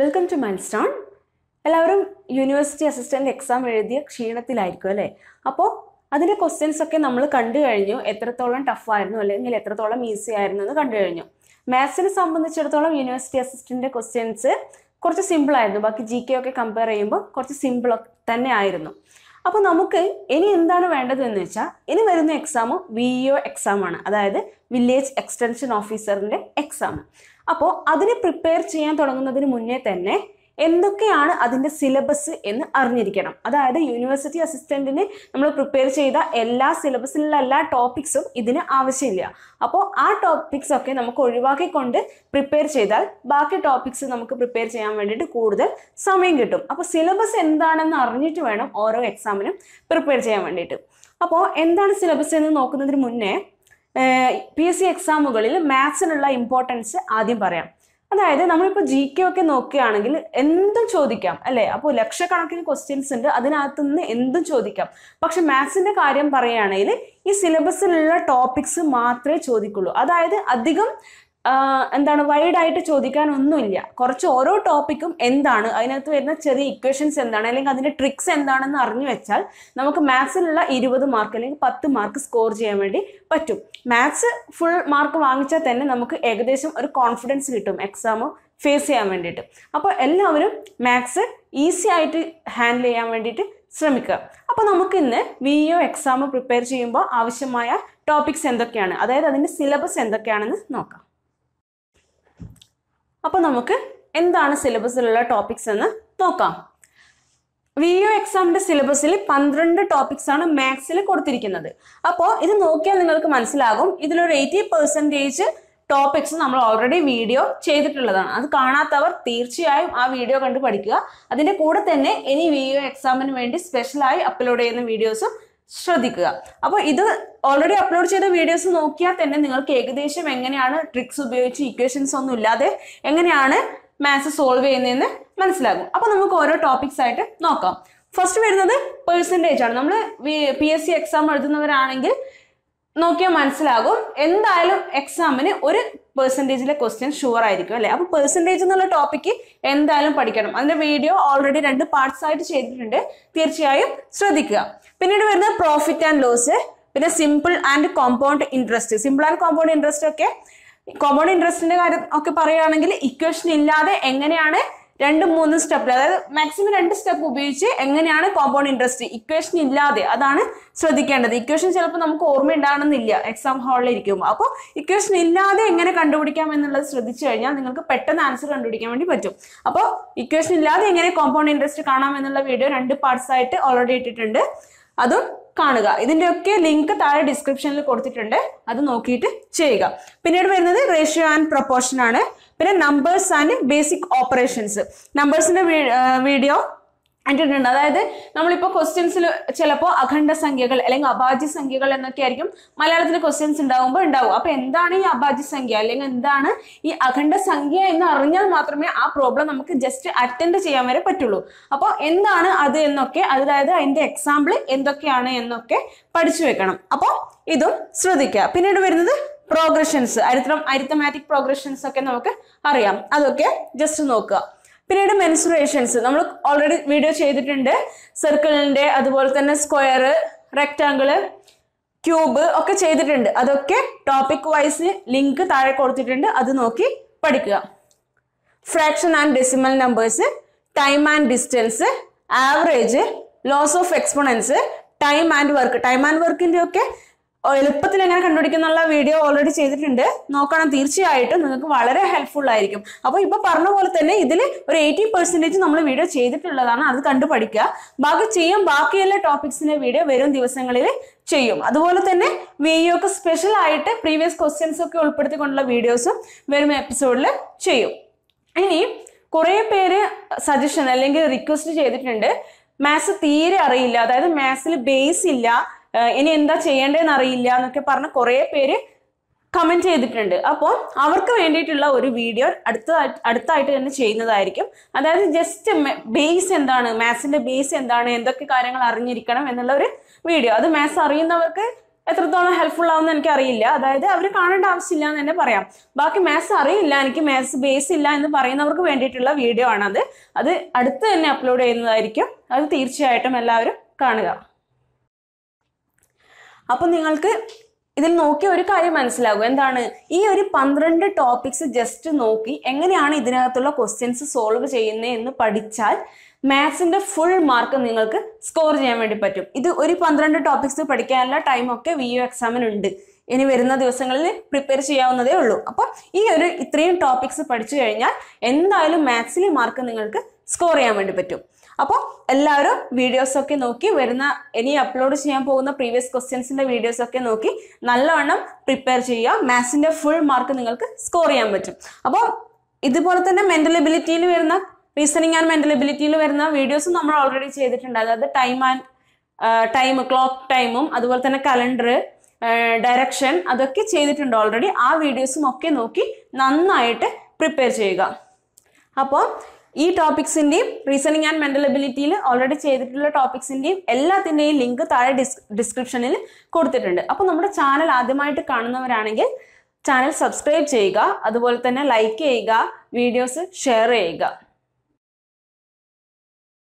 welcome to Milestone എല്ലാവരും university assistant exam എഴുതിയ ക്ഷീണത്തിലായിരിക്കും അല്ലേ അപ്പോൾ അതിൻ്റെ ക്വസ്റ്റ്യൻസ് ഒക്കെ നമ്മൾ കണ്ടു കഴിഞ്ഞു എത്രത്തോളം ടഫായിരുന്നു അല്ലെങ്കിൽ എത്രത്തോളം ഈസി ആയിരുന്നു എന്ന് കണ്ടു കഴിഞ്ഞു മാത്സിനെ സംബന്ധിച്ചിടത്തോളം യൂണിവേഴ്സിറ്റി അസിസ്റ്റൻ്റിൻ്റെ ക്വസ്റ്റ്യൻസ് കുറച്ച് സിമ്പിൾ ആയിരുന്നു ബാക്കി ജി കെ ഒക്കെ കമ്പയർ ചെയ്യുമ്പോൾ കുറച്ച് സിമ്പിൾ തന്നെ ആയിരുന്നു അപ്പോൾ നമുക്ക് ഇനി എന്താണ് വേണ്ടത് എന്ന് വെച്ചാൽ ഇനി വരുന്ന എക്സാം വി ഇ ഒ എക്സാമാണ് അതായത് വില്ലേജ് എക്സ്റ്റൻഷൻ ഓഫീസറിൻ്റെ എക്സാം അപ്പോൾ അതിന് പ്രിപ്പയർ ചെയ്യാൻ തുടങ്ങുന്നതിന് മുന്നേ തന്നെ എന്തൊക്കെയാണ് അതിൻ്റെ സിലബസ് എന്ന് അറിഞ്ഞിരിക്കണം അതായത് യൂണിവേഴ്സിറ്റി അസിസ്റ്റൻറ്റിന് നമ്മൾ പ്രിപ്പയർ ചെയ്ത എല്ലാ സിലബസിലുള്ള എല്ലാ ടോപ്പിക്സും ഇതിന് ആവശ്യമില്ല അപ്പോൾ ആ ടോപ്പിക്സ് ഒക്കെ നമുക്ക് ഒഴിവാക്കിക്കൊണ്ട് പ്രിപ്പയർ ചെയ്താൽ ബാക്കി ടോപ്പിക്സ് നമുക്ക് പ്രിപ്പയർ ചെയ്യാൻ വേണ്ടിയിട്ട് കൂടുതൽ സമയം കിട്ടും അപ്പോൾ സിലബസ് എന്താണെന്ന് അറിഞ്ഞിട്ട് വേണം ഓരോ എക്സാമിനും പ്രിപ്പയർ ചെയ്യാൻ വേണ്ടിയിട്ട് അപ്പോൾ എന്താണ് സിലബസ് എന്ന് നോക്കുന്നതിന് മുന്നേ പി എസ് സി എക്സാമുകളിൽ മാത്സിനുള്ള ഇമ്പോർട്ടൻസ് ആദ്യം പറയാം അതായത് നമ്മളിപ്പോൾ ജി കെ ഒക്കെ നോക്കുകയാണെങ്കിൽ എന്തും ചോദിക്കാം അല്ലേ അപ്പോൾ ലക്ഷക്കണക്കിന് ക്വസ്റ്റ്യൻസ് ഉണ്ട് അതിനകത്തു നിന്ന് എന്തും ചോദിക്കാം പക്ഷെ മാത്സിന്റെ കാര്യം പറയുകയാണെങ്കിൽ ഈ സിലബസിലുള്ള ടോപ്പിക്സ് മാത്രമേ ചോദിക്കുള്ളൂ അതായത് അധികം എന്താണ് വൈഡായിട്ട് ചോദിക്കാൻ ഒന്നുമില്ല കുറച്ച് ഓരോ ടോപ്പിക്കും എന്താണ് അതിനകത്ത് വരുന്ന ചെറിയ ഇക്വേഷൻസ് എന്താണ് അല്ലെങ്കിൽ അതിന്റെ ട്രിക്സ് എന്താണെന്ന് അറിഞ്ഞു വെച്ചാൽ നമുക്ക് മാത്സിലുള്ള ഇരുപത് മാർക്ക് അല്ലെങ്കിൽ പത്ത് മാർക്ക് സ്കോർ ചെയ്യാൻ വേണ്ടി പറ്റും മാത്സ് ഫുൾ മാർക്ക് വാങ്ങിച്ചാൽ തന്നെ നമുക്ക് ഏകദേശം ഒരു കോൺഫിഡൻസ് കിട്ടും എക്സാം ഫേസ് ചെയ്യാൻ വേണ്ടിയിട്ട് അപ്പോൾ എല്ലാവരും മാത്സ് ഈസി ആയിട്ട് ഹാൻഡിൽ ചെയ്യാൻ വേണ്ടിയിട്ട് ശ്രമിക്കുക അപ്പോൾ നമുക്ക് ഇന്ന് വി ഒ എക്സാം പ്രിപ്പയർ ചെയ്യുമ്പോൾ ആവശ്യമായ ടോപ്പിക്സ് എന്തൊക്കെയാണ് അതായത് അതിൻ്റെ സിലബസ് എന്തൊക്കെയാണെന്ന് നോക്കാം അപ്പോൾ നമുക്ക് എന്താണ് സിലബസിലുള്ള ടോപ്പിക്സ് എന്ന് നോക്കാം വി യു എക്സാമിന്റെ സിലബസിൽ പന്ത്രണ്ട് ടോപ്പിക്സ് ആണ് മാത്സിൽ കൊടുത്തിരിക്കുന്നത് അപ്പോൾ ഇത് നോക്കിയാൽ നിങ്ങൾക്ക് മനസ്സിലാകും ഇതിലൊരു എയ്റ്റി പെർസെൻറ്റേജ് ടോപ്പിക്സ് നമ്മൾ ഓൾറെഡി വീഡിയോ ചെയ്തിട്ടുള്ളതാണ് അത് കാണാത്തവർ തീർച്ചയായും ആ വീഡിയോ കണ്ട് പഠിക്കുക അതിൻ്റെ കൂടെ തന്നെ ഇനി വി യു എക്സാമിന് വേണ്ടി സ്പെഷ്യലായി അപ്ലോഡ് ചെയ്യുന്ന വീഡിയോസും ശ്രദ്ധിക്കുക അപ്പോൾ ഇത് ഓൾറെഡി അപ്ലോഡ് ചെയ്ത വീഡിയോസ് നോക്കിയാൽ തന്നെ നിങ്ങൾക്ക് ഏകദേശം എങ്ങനെയാണ് ട്രിക്സ് ഉപയോഗിച്ച് ഇക്വേഷൻസ് ഒന്നും ഇല്ലാതെ എങ്ങനെയാണ് മാത്സ് സോൾവ് ചെയ്യുന്നതെന്ന് മനസ്സിലാകും അപ്പോൾ നമുക്ക് ഓരോ ടോപ്പിക്സ് ആയിട്ട് നോക്കാം ഫസ്റ്റ് വരുന്നത് പെർസെൻറ്റേജ് ആണ് നമ്മൾ പി എസ് സി എക്സാം എഴുതുന്നവരാണെങ്കിൽ നോക്കിയാൽ മനസ്സിലാകും എന്തായാലും എക്സാമിന് ഒരു പെർസെൻറ്റേജിലെ ക്വസ്റ്റ്യൻ ഷുവർ ആയിരിക്കും അല്ലേ അപ്പോൾ പെർസെൻറ്റേജ് എന്നുള്ള ടോപ്പിക്ക് എന്തായാലും പഠിക്കണം അതിൻ്റെ വീഡിയോ ഓൾറെഡി രണ്ട് പാർട്സ് ആയിട്ട് ചെയ്തിട്ടുണ്ട് തീർച്ചയായും ശ്രദ്ധിക്കുക പിന്നീട് വരുന്നത് പ്രോഫിറ്റ് ആൻഡ് ലോസ് പിന്നെ simple and compound interest simple and compound interest ഒക്കെ കോമ്പൗണ്ട് ഇൻട്രസ്റ്റിന്റെ കാര്യം ഒക്കെ പറയുകയാണെങ്കിൽ ഇക്വേഷൻ ഇല്ലാതെ എങ്ങനെയാണ് രണ്ടും മൂന്നും സ്റ്റെപ്പിൽ അതായത് മാക്സിമം രണ്ട് സ്റ്റെപ്പ് ഉപയോഗിച്ച് എങ്ങനെയാണ് കോമ്പൗണ്ട് ഇൻട്രസ്റ്റ് ഇക്വേഷൻ ഇല്ലാതെ അതാണ് ശ്രദ്ധിക്കേണ്ടത് ഇക്വേഷൻ ചിലപ്പോൾ നമുക്ക് ഓർമ്മ ഉണ്ടാകണമെന്നില്ല എക്സാം ഹാളിൽ ഇരിക്കും അപ്പോൾ ഇക്വേഷൻ ഇല്ലാതെ എങ്ങനെ കണ്ടുപിടിക്കാം എന്നുള്ളത് ശ്രദ്ധിച്ചു കഴിഞ്ഞാൽ നിങ്ങൾക്ക് പെട്ടെന്ന് ആൻസർ കണ്ടുപിടിക്കാൻ വേണ്ടി പറ്റും അപ്പോൾ ഇക്വേഷൻ ഇല്ലാതെ എങ്ങനെ കോമ്പൗണ്ട് ഇൻട്രസ്റ്റ് കാണാം എന്നുള്ള വീഡിയോ രണ്ട് പാർട്സ് ആയിട്ട് ഓൾറെഡി ഇട്ടിട്ടുണ്ട് അതും കാണുക ഇതിൻ്റെയൊക്കെ ലിങ്ക് താഴെ ഡിസ്ക്രിപ്ഷനിൽ കൊടുത്തിട്ടുണ്ട് അത് നോക്കിയിട്ട് ചെയ്യുക പിന്നീട് വരുന്നത് റേഷ്യോ ആൻഡ് പ്രൊപ്പോർഷൻ ആണ് പിന്നെ നമ്പേഴ്സ് ആൻഡ് ബേസിക് ഓപ്പറേഷൻസ് നമ്പേഴ്സിന്റെ വീഡിയോ കണ്ടിട്ടുണ്ട് അതായത് നമ്മളിപ്പോൾ ക്വസ്റ്റ്യൻസിൽ ചിലപ്പോൾ അഖണ്ഡ സംഖ്യകൾ അല്ലെങ്കിൽ അഭാജ്യ സംഖ്യകൾ എന്നൊക്കെ ആയിരിക്കും മലയാളത്തിൽ ക്വസ്റ്റ്യൻസ് ഉണ്ടാകുമ്പോൾ ഉണ്ടാവും അപ്പോൾ എന്താണ് ഈ അഭാജ്യ സംഖ്യ അല്ലെങ്കിൽ എന്താണ് ഈ അഖണ്ഡ സംഖ്യ എന്ന് അറിഞ്ഞാൽ മാത്രമേ ആ പ്രോബ്ലം നമുക്ക് ജസ്റ്റ് അറ്റൻഡ് ചെയ്യാൻ വരെ പറ്റുള്ളൂ അപ്പോൾ എന്താണ് അത് എന്നൊക്കെ അതായത് അതിൻ്റെ എക്സാമ്പിൾ എന്തൊക്കെയാണ് എന്നൊക്കെ പഠിച്ചു വെക്കണം അപ്പോൾ ഇതും ശ്രദ്ധിക്കുക പിന്നീട് വരുന്നത് പ്രോഗ്രഷൻസ് അരിത്രം അരിത്തമാറ്റിക് പ്രോഗ്രഷൻസ് ഒക്കെ നമുക്ക് അറിയാം അതൊക്കെ ജസ്റ്റ് നോക്കുക പിന്നീട് മെൻസുറേഷൻസ് നമ്മൾ ഓൾറെഡി വീഡിയോ ചെയ്തിട്ടുണ്ട് സർക്കിളിൻ്റെ അതുപോലെ തന്നെ സ്ക്വയർ റെക്റ്റാങ്കിള് ക്യൂബ് ഒക്കെ ചെയ്തിട്ടുണ്ട് അതൊക്കെ ടോപ്പിക് വൈസ് ലിങ്ക് താഴെ കൊടുത്തിട്ടുണ്ട് അത് നോക്കി പഠിക്കുക fraction and decimal numbers time and distance average laws of exponents time and work time and വർക്കിന്റെ ഒക്കെ എളുപ്പത്തിൽ എങ്ങനെ കണ്ടുപിടിക്കുന്നുള്ള വീഡിയോ ഓൾറെഡി ചെയ്തിട്ടുണ്ട് നോക്കണം തീർച്ചയായിട്ടും നിങ്ങൾക്ക് വളരെ ഹെൽപ്ഫുൾ ആയിരിക്കും അപ്പോൾ ഇപ്പോൾ പറഞ്ഞ പോലെ തന്നെ ഇതിൽ ഒരു എയ്റ്റി പെർസെൻറ്റേജ് നമ്മൾ വീഡിയോ ചെയ്തിട്ടുള്ളതാണ് അത് കണ്ടു പഠിക്കുക ബാക്കി ചെയ്യാം ബാക്കിയെല്ലാ ടോപ്പിക്സിൻ്റെ വീഡിയോ വരും ദിവസങ്ങളിൽ ചെയ്യും അതുപോലെ തന്നെ വി സ്പെഷ്യൽ e ആയിട്ട് പ്രീവിയസ് ക്വസ്റ്റ്യൻസ് ഒക്കെ ഉൾപ്പെടുത്തിക്കൊണ്ടുള്ള വീഡിയോസും വരും എപ്പിസോഡിൽ ചെയ്യും ഇനി കുറേ പേര് സജഷൻ അല്ലെങ്കിൽ റിക്വസ്റ്റ് ചെയ്തിട്ടുണ്ട് മാത്സ് തീരെ അറിയില്ല അതായത് മാത്സിൽ ബേസ് ഇല്ല ഇനി എന്താ ചെയ്യേണ്ടതെന്ന് അറിയില്ല എന്നൊക്കെ പറഞ്ഞ കുറേ പേര് കമൻറ്റ് ചെയ്തിട്ടുണ്ട് അപ്പോൾ അവർക്ക് വേണ്ടിയിട്ടുള്ള ഒരു വീഡിയോ അടുത്ത അടുത്തായിട്ട് തന്നെ ചെയ്യുന്നതായിരിക്കും അതായത് ജസ്റ്റ് ബേസ് എന്താണ് മാത്സിൻ്റെ ബേസ് എന്താണ് എന്തൊക്കെ കാര്യങ്ങൾ അറിഞ്ഞിരിക്കണം എന്നുള്ള ഒരു വീഡിയോ അത് മാത്സ് അറിയുന്നവർക്ക് എത്രത്തോളം ഹെൽപ്ഫുൾ ആവുമെന്ന് എനിക്ക് അറിയില്ല അതായത് അവർ കാണേണ്ട ആവശ്യമില്ല എന്ന് തന്നെ പറയാം ബാക്കി മാത്സ് അറിയില്ല എനിക്ക് മാത്സ് ബേസ് ഇല്ല എന്ന് പറയുന്നവർക്ക് വേണ്ടിയിട്ടുള്ള വീഡിയോ ആണത് അത് അടുത്ത് തന്നെ അപ്ലോഡ് ചെയ്യുന്നതായിരിക്കും അത് തീർച്ചയായിട്ടും എല്ലാവരും കാണുക അപ്പം നിങ്ങൾക്ക് ഇതിൽ നോക്കിയ ഒരു കാര്യം മനസ്സിലാകും എന്താണ് ഈ ഒരു പന്ത്രണ്ട് ടോപ്പിക്സ് ജസ്റ്റ് നോക്കി എങ്ങനെയാണ് ഇതിനകത്തുള്ള ക്വസ്റ്റ്യൻസ് സോൾവ് ചെയ്യുന്നത് എന്ന് പഠിച്ചാൽ മാത്സിന്റെ ഫുൾ മാർക്ക് നിങ്ങൾക്ക് സ്കോർ ചെയ്യാൻ വേണ്ടി പറ്റും ഇത് ഒരു പന്ത്രണ്ട് ടോപ്പിക്സ് പഠിക്കാനുള്ള ടൈമൊക്കെ വി യു എക്സാമിനുണ്ട് ഇനി വരുന്ന ദിവസങ്ങളിൽ പ്രിപ്പയർ ചെയ്യാവുന്നതേ ഉള്ളൂ അപ്പോൾ ഈ ഒരു ഇത്രയും ടോപ്പിക്സ് പഠിച്ചു കഴിഞ്ഞാൽ എന്തായാലും മാത്സിലെ മാർക്ക് നിങ്ങൾക്ക് സ്കോർ ചെയ്യാൻ വേണ്ടി പറ്റും അപ്പോൾ എല്ലാവരും വീഡിയോസൊക്കെ നോക്കി വരുന്ന ഇനി അപ്ലോഡ് ചെയ്യാൻ പോകുന്ന പ്രീവിയസ് ക്വസ്റ്റ്യൻസിൻ്റെ ഒക്കെ നോക്കി നല്ലവണ്ണം പ്രിപ്പയർ ചെയ്യുക മാത്സിൻ്റെ ഫുൾ മാർക്ക് നിങ്ങൾക്ക് സ്കോർ ചെയ്യാൻ പറ്റും അപ്പോൾ ഇതുപോലെ തന്നെ മെൻ്റൽ എബിലിറ്റിയിൽ വരുന്ന റീസണിങ് ആൻഡ് മെൻ്റൽ എബിലിറ്റിയിൽ വരുന്ന വീഡിയോസും നമ്മൾ ഓൾറെഡി ചെയ്തിട്ടുണ്ട് അതായത് ടൈം ആൻഡ് ടൈം ക്ലോക്ക് ടൈമും അതുപോലെ തന്നെ കലണ്ടർ ഡയറക്ഷൻ അതൊക്കെ ചെയ്തിട്ടുണ്ട് ഓൾറെഡി ആ വീഡിയോസും ഒക്കെ നോക്കി നന്നായിട്ട് പ്രിപ്പയർ ചെയ്യുക അപ്പോൾ ഈ ടോപ്പിക്സിന്റെയും റീസണിങ് ആൻഡ് മെന്റൽ എബിലിറ്റിയിൽ ഓൾറെഡി ചെയ്തിട്ടുള്ള ടോപ്പിക്സിന്റെയും എല്ലാത്തിന്റെയും ലിങ്ക് താഴെ ഡിസ്ക്രിപ്ഷനിൽ കൊടുത്തിട്ടുണ്ട് അപ്പോൾ നമ്മുടെ ചാനൽ ആദ്യമായിട്ട് കാണുന്നവരാണെങ്കിൽ ചാനൽ സബ്സ്ക്രൈബ് ചെയ്യുക അതുപോലെ തന്നെ ലൈക്ക് ചെയ്യുക വീഡിയോസ് ഷെയർ ചെയ്യുക